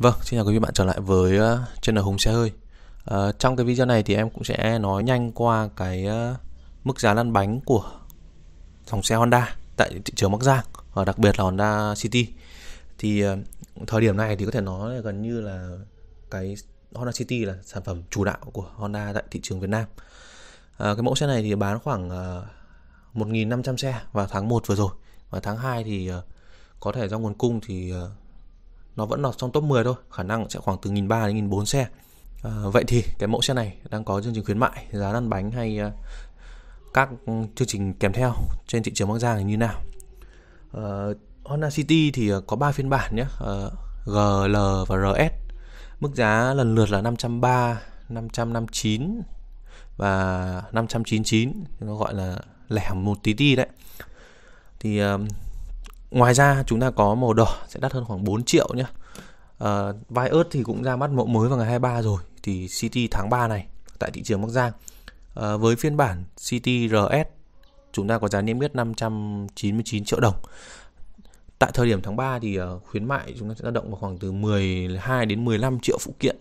Vâng, xin chào quý vị bạn trở lại với ờ, channel Hùng Xe Hơi à, Trong cái video này thì em cũng sẽ nói nhanh qua cái ờ, mức giá lăn bánh của dòng xe Honda tại thị trường Bắc Giang và đặc biệt là Honda City thì thời điểm này thì có thể nói là gần như là cái Honda City là sản phẩm chủ đạo của Honda tại thị trường Việt Nam à, cái mẫu xe này thì bán khoảng 1.500 xe vào tháng 1 vừa rồi và tháng 2 thì có thể do nguồn cung thì nó vẫn lọt trong top 10 thôi khả năng sẽ khoảng từ nghìn ba đến nghìn bốn xe à, vậy thì cái mẫu xe này đang có chương trình khuyến mại giá lăn bánh hay à, các chương trình kèm theo trên thị trường Bắc Giang như nào uh, Honda City thì à, có 3 phiên bản nhé uh, ờ, GL và RS mức giá lần lượt là 530 559 và 599 nó gọi là lẻ một tí tí đấy thì uh, Ngoài ra chúng ta có màu đỏ sẽ đắt hơn khoảng 4 triệu nhé. Uh, ờ, Vios thì cũng ra mắt mẫu mới vào ngày 23 rồi thì CT tháng 3 này tại thị trường Bắc Giang. Uh, với phiên bản CT RS chúng ta có giá niêm yết 599 triệu đồng. Tại thời điểm tháng 3 thì uh, khuyến mại chúng ta sẽ dao động vào khoảng từ 12 đến 15 triệu phụ kiện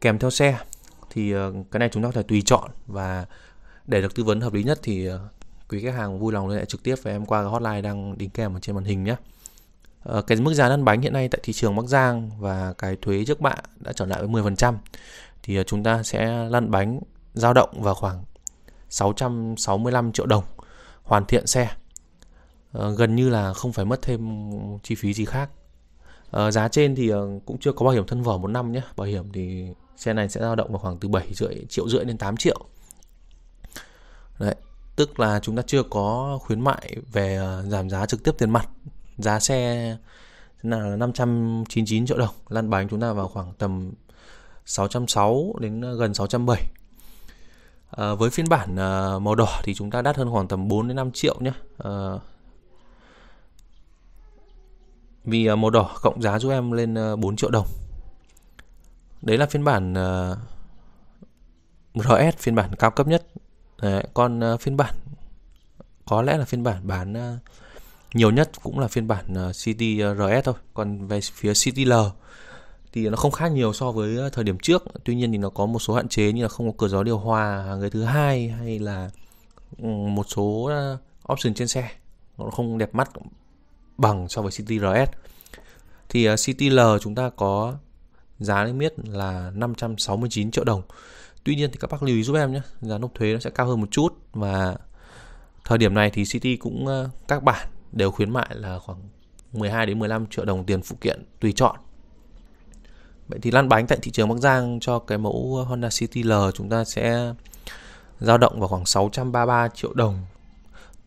kèm theo xe. Thì uh, cái này chúng ta có thể tùy chọn và để được tư vấn hợp lý nhất thì quý khách hàng vui lòng liên hệ trực tiếp với em qua cái hotline đang đính kèm ở trên màn hình nhé ờ, cái mức giá lăn bánh hiện nay tại thị trường Bắc Giang và cái thuế trước bạ đã trở lại với 10% thì ờ, chúng ta sẽ lăn bánh dao động vào khoảng 665 triệu đồng hoàn thiện xe ờ, gần như là không phải mất thêm chi phí gì khác giá trên thì cũng chưa có bảo hiểm thân vỏ một năm nhé bảo hiểm thì xe này sẽ dao động vào khoảng từ 7 rưỡi triệu rưỡi đến 8 triệu đấy tức là chúng ta chưa có khuyến mại về à, giảm giá trực tiếp tiền mặt giá xe là 599 triệu đồng lăn bánh chúng ta vào khoảng tầm 660 đến gần 670 à, với phiên bản à, màu đỏ thì chúng ta đắt hơn khoảng tầm 4 đến 5 triệu nhé à, vì à, màu đỏ cộng giá giúp em lên à, 4 triệu đồng đấy là phiên bản à, RS phiên bản cao cấp nhất Đấy, còn uh, ờ, phiên bản có lẽ là phiên bản bán uh, nhiều nhất cũng là phiên bản uh, ờ, CTRS thôi. Còn về phía CTL thì nó không khác nhiều so với thời điểm trước. Tuy nhiên thì nó có một số hạn chế như là không có cửa gió điều hòa người thứ hai hay là ừ, một số option trên xe nó không đẹp mắt bằng so với City RS Thì City L chúng ta có giá niêm yết là 569 triệu đồng Tuy nhiên thì các bác lưu ý giúp em nhé, giá nộp thuế nó sẽ cao hơn một chút và thời điểm này thì City cũng ờ, các bản đều khuyến mại là khoảng 12 đến 15 triệu đồng tiền phụ kiện tùy chọn. Vậy thì lăn bánh tại thị trường Bắc Giang cho cái mẫu Honda City L chúng ta sẽ dao động vào khoảng 633 triệu đồng.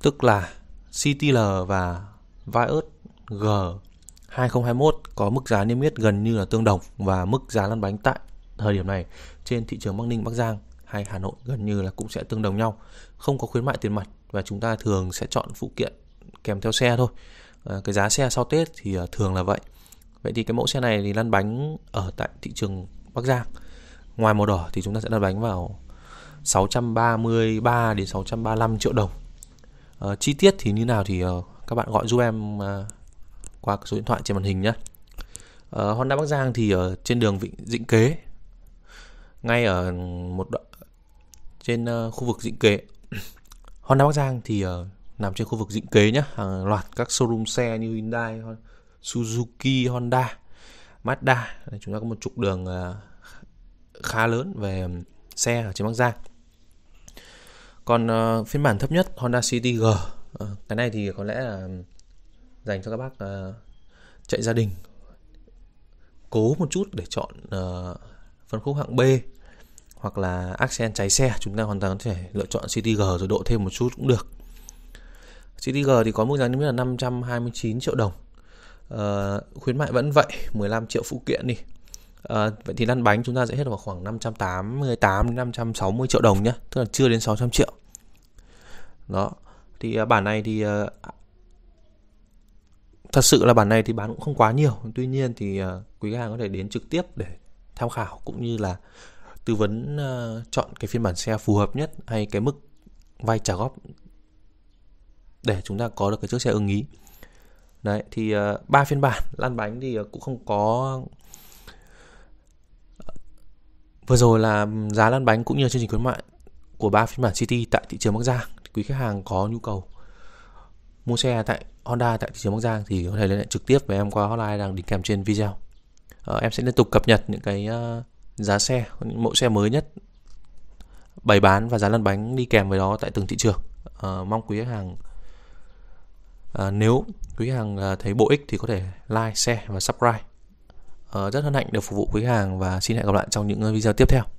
Tức là City L và Vios G 2021 có mức giá niêm yết gần như là tương đồng và mức giá lăn bánh tại thời điểm này trên thị trường Bắc Ninh, Bắc Giang hay Hà Nội gần như là cũng sẽ tương đồng nhau, không có khuyến mại tiền mặt và chúng ta thường sẽ chọn phụ kiện kèm theo xe thôi. À, cái giá xe sau Tết thì à, thường là vậy. Vậy thì cái mẫu xe này thì lăn bánh ở tại thị trường Bắc Giang. Ngoài màu đỏ thì chúng ta sẽ lăn bánh vào 633 đến 635 triệu đồng. À, chi tiết thì như nào thì uh, các bạn gọi giúp em uh, qua số điện thoại trên màn hình nhé. Uh, Honda Bắc Giang thì ở trên đường Vịnh Dĩnh Kế ngay ở một đoạn trên ờ, khu vực dịnh kế Honda Bắc Giang thì uh, nằm trên khu vực dịnh kế nhé hàng loạt các showroom xe như Hyundai, Suzuki, Honda, Mazda chúng ta có một trục đường uh, khá lớn về xe ở trên Bắc Giang còn uh, phiên bản thấp nhất Honda City G uh, cái này thì có lẽ là dành cho các bác uh, chạy gia đình cố một chút để chọn uh, phân khúc hạng B hoặc là accent cháy xe chúng ta hoàn toàn có thể lựa chọn city g rồi độ thêm một chút cũng được city g thì có mức giá niêm yết là 529 triệu đồng à, khuyến mại vẫn vậy 15 triệu phụ kiện đi à, vậy thì lăn bánh chúng ta sẽ hết vào khoảng 588 đến 560 triệu đồng nhé tức là chưa đến 600 triệu đó thì ờ, bản này thì thật sự là bản này thì bán cũng không quá nhiều tuy nhiên thì quý khách hàng có thể đến trực tiếp để tham khảo cũng như là tư vấn ờ, chọn cái phiên bản xe phù hợp nhất hay cái mức vay trả góp để chúng ta có được cái chiếc xe ưng ý đấy thì ờ, ba phiên bản lăn bánh thì ờ, cũng không có vừa rồi là giá lăn bánh cũng như chương trình khuyến mại của ba phiên bản City tại thị trường Bắc Giang quý khách hàng có nhu cầu mua xe tại Honda tại thị trường Bắc Giang thì có thể liên hệ trực tiếp với em qua hotline đang đính kèm trên video uh, em sẽ liên tục cập nhật những cái uh, giá xe những mẫu xe mới nhất bày bán và giá lăn bánh đi kèm với đó tại từng thị trường uh, mong quý khách hàng uh, nếu quý khách hàng thấy bổ ích thì có thể like share và subscribe uh, rất hân hạnh được phục vụ quý hàng và xin hẹn gặp lại trong những video tiếp theo